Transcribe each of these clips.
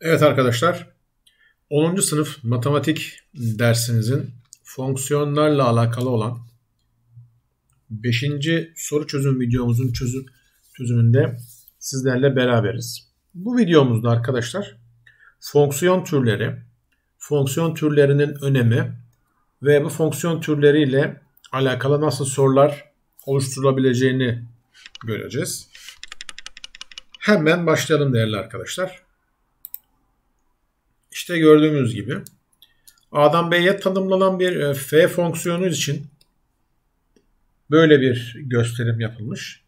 Evet arkadaşlar, 10. sınıf matematik dersinizin fonksiyonlarla alakalı olan 5. soru çözüm videomuzun çözüm çözümünde sizlerle beraberiz. Bu videomuzda arkadaşlar fonksiyon türleri, fonksiyon türlerinin önemi ve bu fonksiyon türleriyle alakalı nasıl sorular oluşturulabileceğini göreceğiz. Hemen başlayalım değerli arkadaşlar. İşte gördüğümüz gibi A'dan B'ye tanımlanan bir e, F fonksiyonu için böyle bir gösterim yapılmış.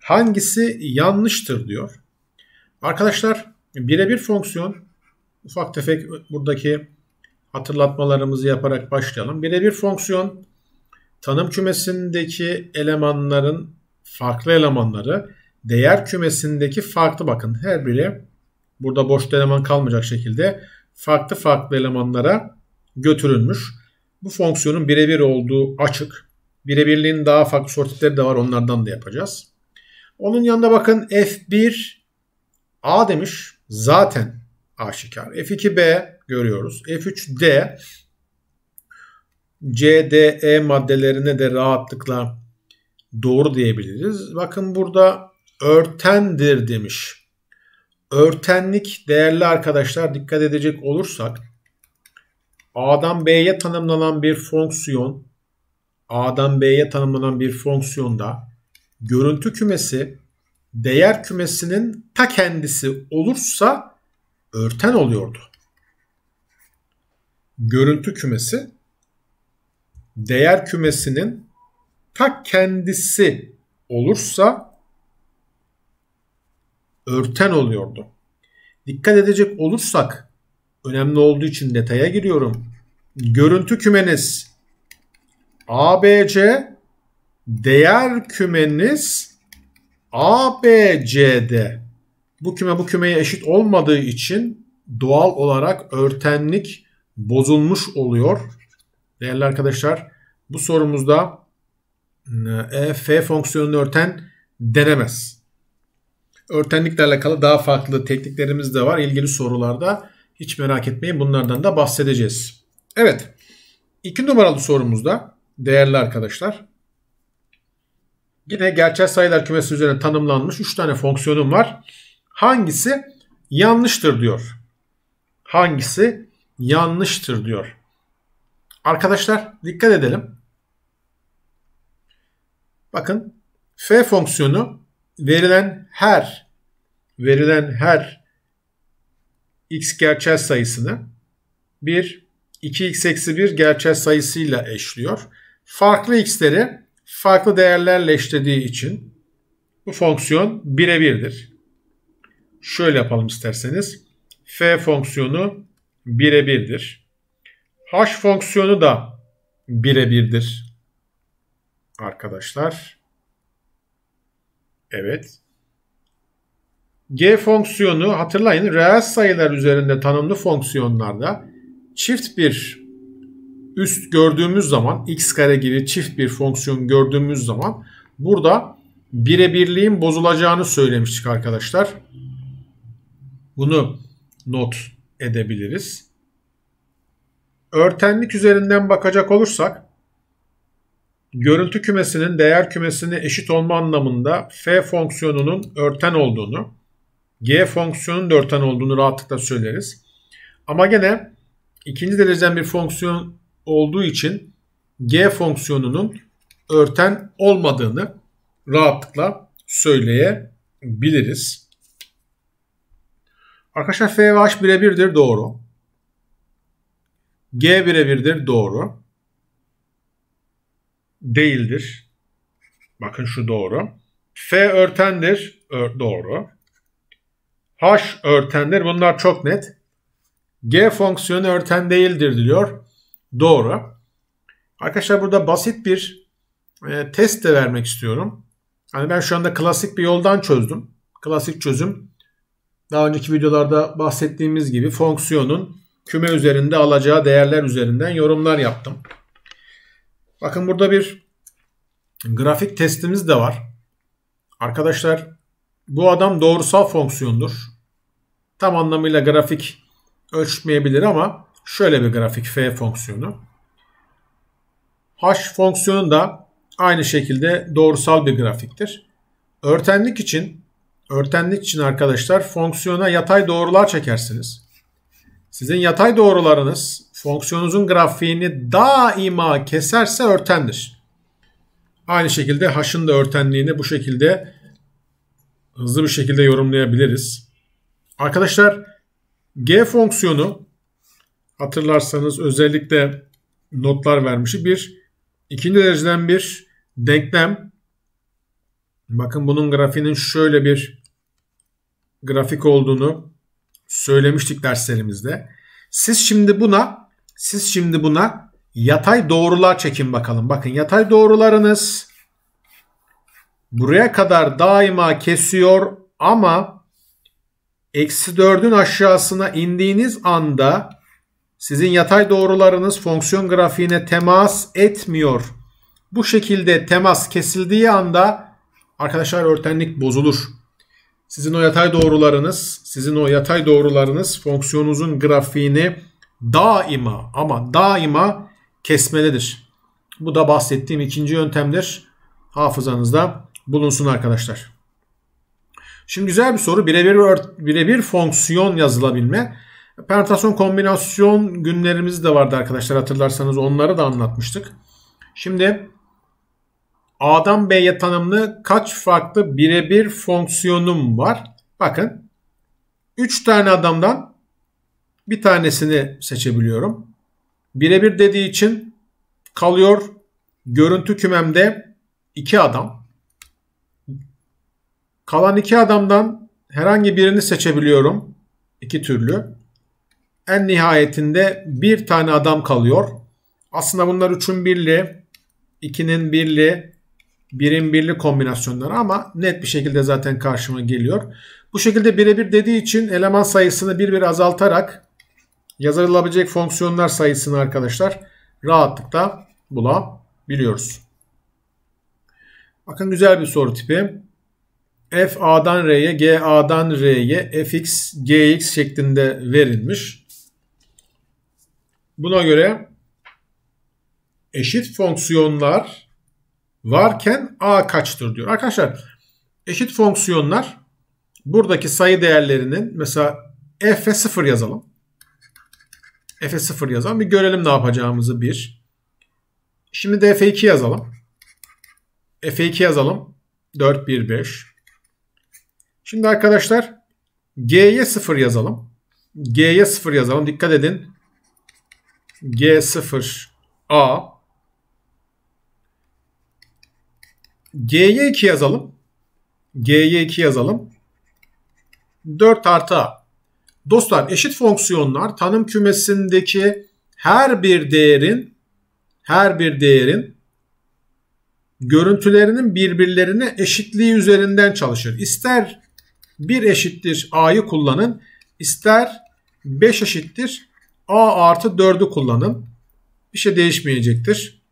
Hangisi yanlıştır diyor. Arkadaşlar birebir fonksiyon ufak tefek buradaki hatırlatmalarımızı yaparak başlayalım. Birebir fonksiyon tanım kümesindeki elemanların farklı elemanları değer kümesindeki farklı bakın her biri burada boş eleman kalmayacak şekilde farklı farklı elemanlara götürülmüş. Bu fonksiyonun birebir olduğu açık. Birebirliğin daha farklı sortitleri de var onlardan da yapacağız. Onun yanında bakın F1 A demiş zaten aşikar. F2B görüyoruz. F3D C, D, E maddelerine de rahatlıkla doğru diyebiliriz. Bakın burada örtendir demiş örtenlik değerli arkadaşlar dikkat edecek olursak A'dan B'ye tanımlanan bir fonksiyon A'dan B'ye tanımlanan bir fonksiyonda görüntü kümesi değer kümesinin ta kendisi olursa örten oluyordu. Görüntü kümesi değer kümesinin ta kendisi olursa örten oluyordu. Dikkat edecek olursak önemli olduğu için detaya giriyorum. Görüntü kümeniz ABC değer kümeniz ABCD. Bu küme bu kümeye eşit olmadığı için doğal olarak örtenlik bozulmuş oluyor. Değerli arkadaşlar bu sorumuzda e, f fonksiyonunu örten denemez. Örtenlikle alakalı daha farklı tekniklerimiz de var. ilgili sorularda hiç merak etmeyin bunlardan da bahsedeceğiz. Evet. iki numaralı sorumuzda değerli arkadaşlar. Yine gerçel sayılar kümesi üzerine tanımlanmış 3 tane fonksiyonum var. Hangisi yanlıştır diyor. Hangisi yanlıştır diyor. Arkadaşlar dikkat edelim. Bakın f fonksiyonu verilen her verilen her x gerçel sayısını bir 2x eksi 1 gerçel sayısıyla eşliyor. Farklı x'leri farklı değerlerle eşlediği için bu fonksiyon birebirdir. Şöyle yapalım isterseniz. f fonksiyonu birebirdir. h fonksiyonu da birebirdir. Arkadaşlar Evet. G fonksiyonu hatırlayın reel sayılar üzerinde tanımlı fonksiyonlarda çift bir üst gördüğümüz zaman x kare gibi çift bir fonksiyon gördüğümüz zaman burada birebirliğin bozulacağını söylemiştik arkadaşlar. Bunu not edebiliriz. Örtenlik üzerinden bakacak olursak görüntü kümesinin değer kümesine eşit olma anlamında f fonksiyonunun örten olduğunu, g fonksiyonunun da örten olduğunu rahatlıkla söyleriz. Ama gene ikinci dereceden bir fonksiyon olduğu için g fonksiyonunun örten olmadığını rahatlıkla söyleyebiliriz. Arkadaşlar f ve h birebirdir doğru. G birebirdir doğru değildir. Bakın şu doğru. F örtendir. Ör, doğru. H örtendir. Bunlar çok net. G fonksiyonu örten değildir diyor. Doğru. Arkadaşlar burada basit bir e, test de vermek istiyorum. Hani ben şu anda klasik bir yoldan çözdüm. Klasik çözüm daha önceki videolarda bahsettiğimiz gibi fonksiyonun küme üzerinde alacağı değerler üzerinden yorumlar yaptım. Bakın burada bir grafik testimiz de var. Arkadaşlar bu adam doğrusal fonksiyondur. Tam anlamıyla grafik ölçmeyebilir ama şöyle bir grafik f fonksiyonu. H fonksiyonu da aynı şekilde doğrusal bir grafiktir. Örtenlik için örtenlik için arkadaşlar fonksiyona yatay doğrular çekersiniz. Sizin yatay doğrularınız fonksiyonunuzun grafiğini daima keserse örtendir. Aynı şekilde haşın da örtenliğini bu şekilde hızlı bir şekilde yorumlayabiliriz. Arkadaşlar g fonksiyonu hatırlarsanız özellikle notlar vermişi bir ikinci dereceden bir denklem. Bakın bunun grafiğinin şöyle bir grafik olduğunu söylemiştik derslerimizde. Siz şimdi buna siz şimdi buna yatay doğrular çekin bakalım. Bakın yatay doğrularınız buraya kadar daima kesiyor ama eksi 4'ün aşağısına indiğiniz anda sizin yatay doğrularınız fonksiyon grafiğine temas etmiyor. Bu şekilde temas kesildiği anda arkadaşlar örtenlik bozulur. Sizin o yatay doğrularınız, sizin o yatay doğrularınız fonksiyonunuzun grafiğini daima ama daima kesmelidir. Bu da bahsettiğim ikinci yöntemdir. Hafızanızda bulunsun arkadaşlar. Şimdi güzel bir soru. Birebir birebir fonksiyon yazılabilme. Permütasyon kombinasyon günlerimiz de vardı arkadaşlar hatırlarsanız onları da anlatmıştık. Şimdi A'dan B'ye tanımlı kaç farklı birebir fonksiyonum var? Bakın 3 tane adamdan bir tanesini seçebiliyorum. Birebir dediği için kalıyor görüntü kümemde 2 adam. Kalan 2 adamdan herhangi birini seçebiliyorum. iki türlü. En nihayetinde bir tane adam kalıyor. Aslında bunlar 3'ün birli, 2'nin birli, birim birli kombinasyonları ama net bir şekilde zaten karşıma geliyor. Bu şekilde birebir dediği için eleman sayısını bir bir azaltarak yazılabilecek fonksiyonlar sayısını arkadaşlar rahatlıkla bulabiliyoruz. Bakın güzel bir soru tipi. F A'dan R'ye, G A'dan R'ye, Fx, Gx şeklinde verilmiş. Buna göre eşit fonksiyonlar varken a kaçtır diyor. Arkadaşlar eşit fonksiyonlar buradaki sayı değerlerinin mesela f'e 0 yazalım. f'e 0 yazalım. Bir görelim ne yapacağımızı 1. Şimdi de f2 yazalım. f2 yazalım. 4, 1, 5. Şimdi arkadaşlar g'ye 0 yazalım. G'ye 0 yazalım. Dikkat edin. G0 A G'ye 2 yazalım. G'ye 2 yazalım. 4 artı A. Dostlar eşit fonksiyonlar tanım kümesindeki her bir değerin her bir değerin görüntülerinin birbirlerine eşitliği üzerinden çalışır. İster 1 eşittir A'yı kullanın, ister 5 eşittir A artı 4'ü kullanın. Bir şey değişmeyecektir.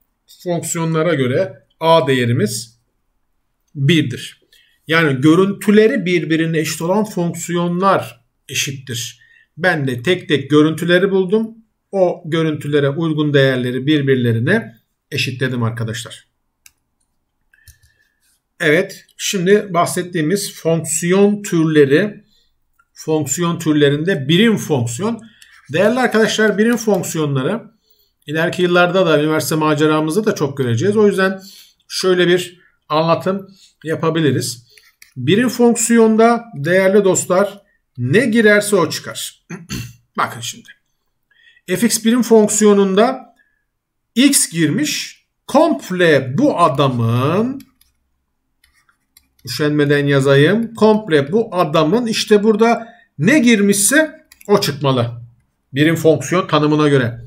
Fonksiyonlara göre A değerimiz birdir. Yani görüntüleri birbirine eşit olan fonksiyonlar eşittir. Ben de tek tek görüntüleri buldum. O görüntülere uygun değerleri birbirlerine eşitledim arkadaşlar. Evet, şimdi bahsettiğimiz fonksiyon türleri fonksiyon türlerinde birim fonksiyon. Değerli arkadaşlar birim fonksiyonları ileriki yıllarda da üniversite maceramızda da çok göreceğiz. O yüzden şöyle bir anlatım yapabiliriz. Birim fonksiyonda değerli dostlar ne girerse o çıkar. Bakın şimdi. fx birim fonksiyonunda x girmiş. Komple bu adamın üşenmeden yazayım. Komple bu adamın işte burada ne girmişse o çıkmalı. Birim fonksiyon tanımına göre.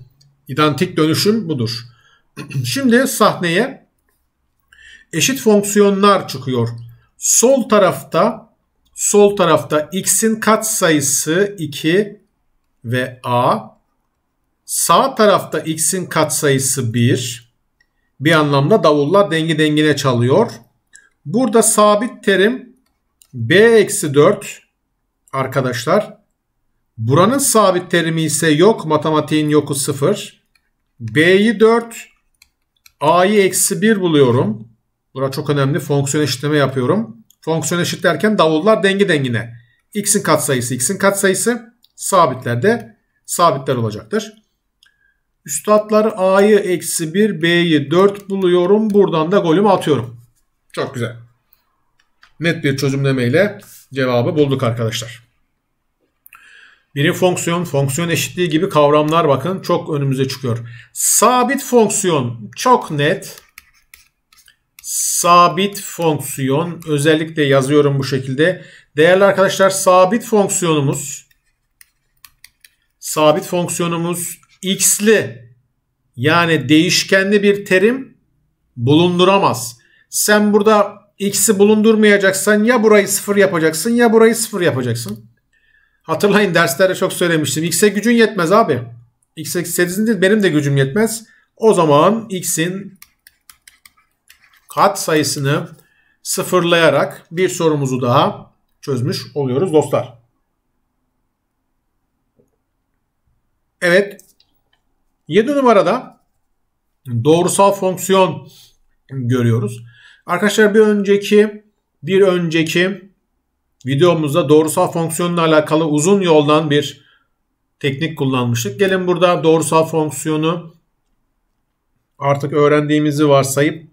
İdantik dönüşüm budur. Şimdi sahneye eşit fonksiyonlar çıkıyor. Sol tarafta sol tarafta x'in katsayısı 2 ve a. Sağ tarafta x'in katsayısı 1. Bir anlamda davullar dengi dengine çalıyor. Burada sabit terim b eksi 4 arkadaşlar. Buranın sabit terimi ise yok. Matematiğin yoku 0. B'yi 4, A'yı eksi 1 buluyorum. Bura çok önemli. Fonksiyon eşitleme yapıyorum. Fonksiyon eşit derken, davullar dengi dengine. X'in katsayısı X'in katsayısı sabitlerde sabitler olacaktır. Üstadlar A'yı eksi 1 B'yi 4 buluyorum. Buradan da golümü atıyorum. Çok güzel. Net bir çözümlemeyle cevabı bulduk arkadaşlar. Birim fonksiyon, fonksiyon eşitliği gibi kavramlar bakın çok önümüze çıkıyor. Sabit fonksiyon çok net sabit fonksiyon özellikle yazıyorum bu şekilde. Değerli arkadaşlar sabit fonksiyonumuz sabit fonksiyonumuz x'li yani değişkenli bir terim bulunduramaz. Sen burada x'i bulundurmayacaksan ya burayı sıfır yapacaksın ya burayı sıfır yapacaksın. Hatırlayın derslerde çok söylemiştim. X'e gücün yetmez abi. X'e sizin değil benim de gücüm yetmez. O zaman x'in kat sayısını sıfırlayarak bir sorumuzu daha çözmüş oluyoruz dostlar. Evet. 7 numarada doğrusal fonksiyon görüyoruz. Arkadaşlar bir önceki bir önceki videomuzda doğrusal fonksiyonla alakalı uzun yoldan bir teknik kullanmıştık. Gelin burada doğrusal fonksiyonu artık öğrendiğimizi varsayıp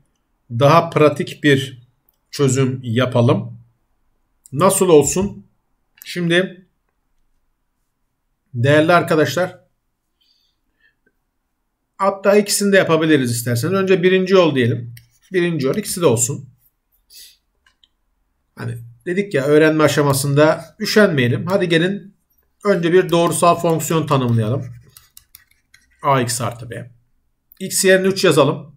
daha pratik bir çözüm yapalım. Nasıl olsun? Şimdi değerli arkadaşlar hatta ikisini de yapabiliriz isterseniz. Önce birinci yol diyelim. Birinci yol ikisi de olsun. Hani dedik ya öğrenme aşamasında üşenmeyelim. Hadi gelin önce bir doğrusal fonksiyon tanımlayalım. ax artı b. x yerine 3 yazalım.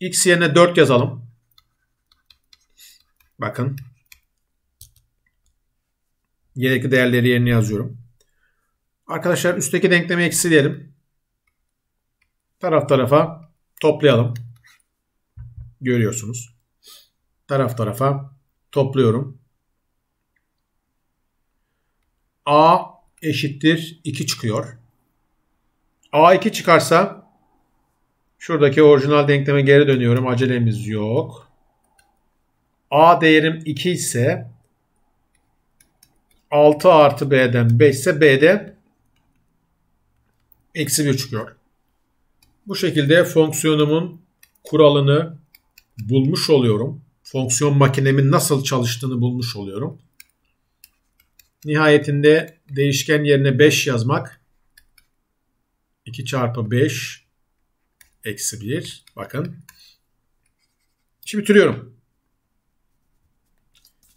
X yerine 4 yazalım. Bakın. Gerekli değerleri yerine yazıyorum. Arkadaşlar üstteki denklemi eksi diyelim. Taraf tarafa toplayalım. Görüyorsunuz. Taraf tarafa topluyorum. A eşittir 2 çıkıyor. A2 çıkarsa Şuradaki orijinal denkleme geri dönüyorum. Acelemiz yok. A değerim 2 ise 6 artı B'den 5 ise B'de eksi 1 çıkıyor. Bu şekilde fonksiyonumun kuralını bulmuş oluyorum. Fonksiyon makinemin nasıl çalıştığını bulmuş oluyorum. Nihayetinde değişken yerine 5 yazmak 2 çarpı 5 eksi 1. Bakın. Şimdi bitiriyorum.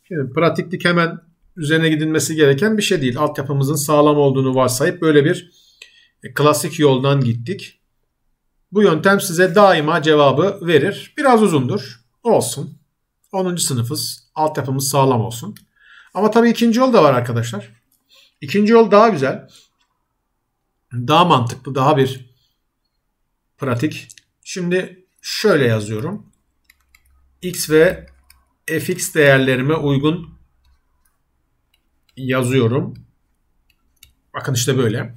Şimdi pratiklik hemen üzerine gidilmesi gereken bir şey değil. Altyapımızın sağlam olduğunu varsayıp böyle bir e, klasik yoldan gittik. Bu yöntem size daima cevabı verir. Biraz uzundur. Olsun. 10. sınıfız. Altyapımız sağlam olsun. Ama tabii ikinci yol da var arkadaşlar. İkinci yol daha güzel. Daha mantıklı, daha bir pratik. Şimdi şöyle yazıyorum. X ve fx değerlerime uygun yazıyorum. Bakın işte böyle.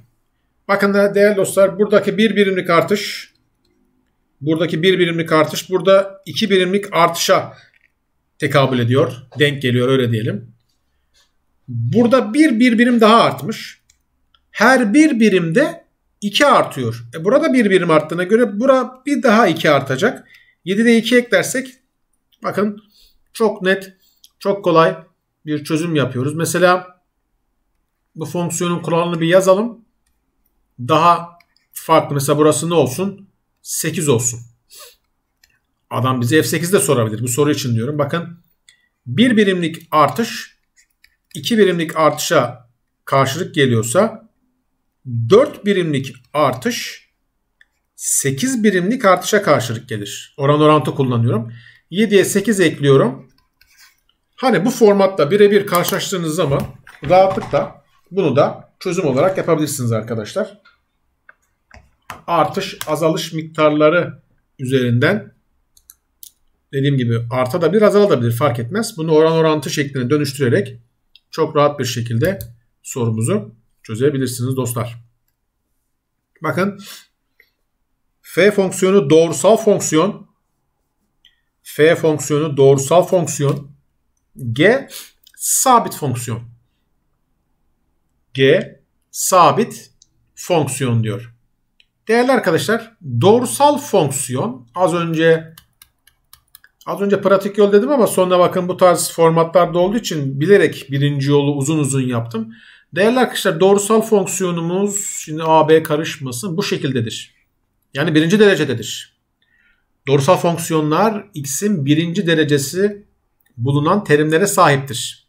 Bakın da değerli dostlar buradaki bir birimlik artış buradaki bir birimlik artış burada iki birimlik artışa tekabül ediyor. Denk geliyor öyle diyelim. Burada bir bir birim daha artmış. Her bir birimde 2 artıyor. E burada bir birim arttığına göre bura bir daha 2 artacak. 7'de 2 eklersek bakın çok net, çok kolay bir çözüm yapıyoruz. Mesela bu fonksiyonun kuralını bir yazalım. Daha farklı mesela burası ne olsun? 8 olsun. Adam bize F8 de sorabilir. Bu soru için diyorum. Bakın bir birimlik artış iki birimlik artışa karşılık geliyorsa 4 birimlik artış 8 birimlik artışa karşılık gelir. Oran orantı kullanıyorum. 7'ye 8 ekliyorum. Hani bu formatta birebir karşılaştığınız zaman rahatlıkla bunu da çözüm olarak yapabilirsiniz arkadaşlar. Artış azalış miktarları üzerinden dediğim gibi arta da bir azalabilir fark etmez. Bunu oran orantı şeklinde dönüştürerek çok rahat bir şekilde sorumuzu çözebilirsiniz dostlar. Bakın f fonksiyonu doğrusal fonksiyon f fonksiyonu doğrusal fonksiyon g sabit fonksiyon g sabit fonksiyon diyor. Değerli arkadaşlar doğrusal fonksiyon az önce az önce pratik yol dedim ama sonra bakın bu tarz formatlarda olduğu için bilerek birinci yolu uzun uzun yaptım. Değerli arkadaşlar doğrusal fonksiyonumuz şimdi AB karışmasın bu şekildedir. Yani birinci derecededir. Doğrusal fonksiyonlar x'in birinci derecesi bulunan terimlere sahiptir.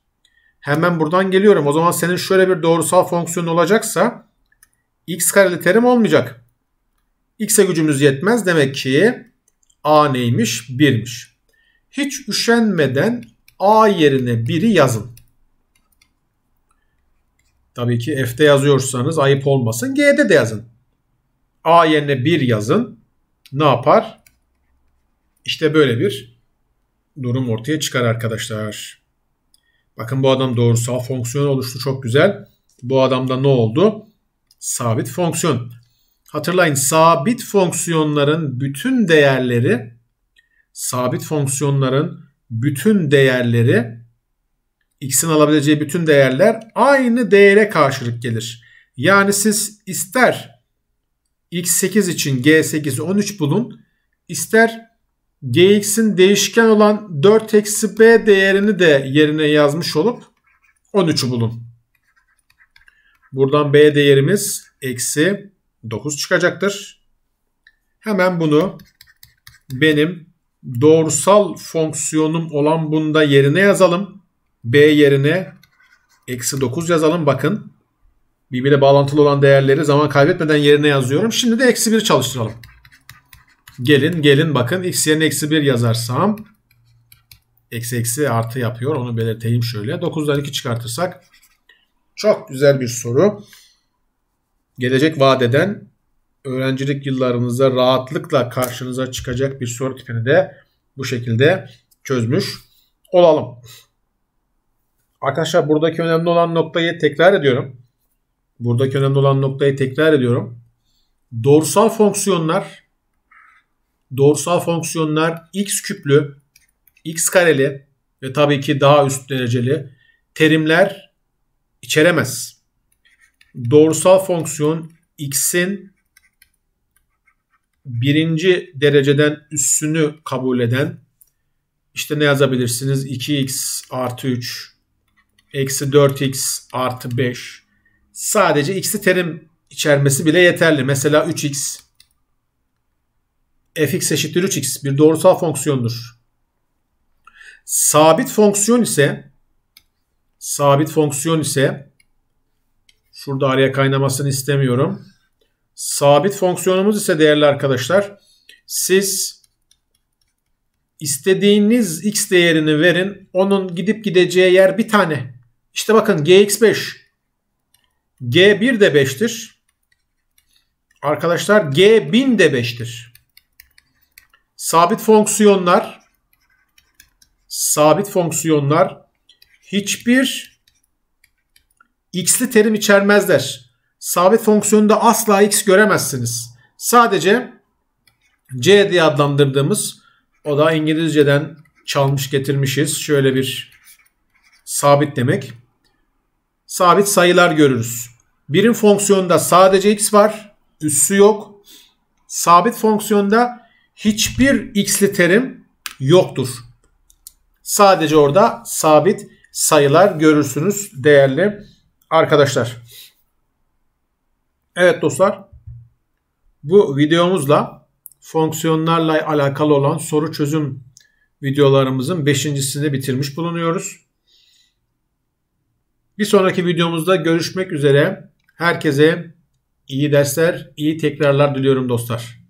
Hemen buradan geliyorum. O zaman senin şöyle bir doğrusal fonksiyon olacaksa x kareli terim olmayacak. x'e gücümüz yetmez. Demek ki a neymiş? 1'miş. Hiç üşenmeden a yerine 1'i yazın. Tabii ki F'de yazıyorsanız ayıp olmasın. G'de de yazın. A yerine 1 yazın. Ne yapar? İşte böyle bir durum ortaya çıkar arkadaşlar. Bakın bu adam doğrusal fonksiyon oluştu çok güzel. Bu adamda ne oldu? Sabit fonksiyon. Hatırlayın sabit fonksiyonların bütün değerleri sabit fonksiyonların bütün değerleri x'in alabileceği bütün değerler aynı değere karşılık gelir. Yani siz ister x8 için g 8 13 bulun ister gx'in değişken olan 4 eksi b değerini de yerine yazmış olup 13'ü bulun. Buradan b değerimiz eksi 9 çıkacaktır. Hemen bunu benim doğrusal fonksiyonum olan bunda yerine yazalım. B yerine eksi 9 yazalım. Bakın birbirine bağlantılı olan değerleri zaman kaybetmeden yerine yazıyorum. Şimdi de eksi 1 çalıştıralım. Gelin gelin bakın x yerine eksi 1 yazarsam eksi eksi artı yapıyor. Onu belirteyim şöyle. 9'dan 2 çıkartırsak çok güzel bir soru. Gelecek vadeden öğrencilik yıllarınızda rahatlıkla karşınıza çıkacak bir soru tipini de bu şekilde çözmüş olalım. Arkadaşlar buradaki önemli olan noktayı tekrar ediyorum. Buradaki önemli olan noktayı tekrar ediyorum. Doğrusal fonksiyonlar doğrusal fonksiyonlar x küplü, x kareli ve tabii ki daha üst dereceli terimler içeremez. Doğrusal fonksiyon x'in birinci dereceden üssünü kabul eden işte ne yazabilirsiniz? 2x artı 3 eksi 4x artı 5 sadece x'i terim içermesi bile yeterli. Mesela 3x fx eşittir 3x bir doğrusal fonksiyondur. Sabit fonksiyon ise sabit fonksiyon ise şurada araya kaynamasını istemiyorum. Sabit fonksiyonumuz ise değerli arkadaşlar siz istediğiniz x değerini verin. Onun gidip gideceği yer bir tane. İşte bakın GX5. G1 de 5'tir. Arkadaşlar G1000 de 5'tir. Sabit fonksiyonlar sabit fonksiyonlar hiçbir x'li terim içermezler. Sabit fonksiyonda asla x göremezsiniz. Sadece c diye adlandırdığımız o da İngilizceden çalmış getirmişiz. Şöyle bir sabit demek sabit sayılar görürüz. Birin fonksiyonda sadece x var. Üssü yok. Sabit fonksiyonda hiçbir x'li terim yoktur. Sadece orada sabit sayılar görürsünüz değerli arkadaşlar. Evet dostlar. Bu videomuzla fonksiyonlarla alakalı olan soru çözüm videolarımızın beşincisini bitirmiş bulunuyoruz. Bir sonraki videomuzda görüşmek üzere. Herkese iyi dersler, iyi tekrarlar diliyorum dostlar.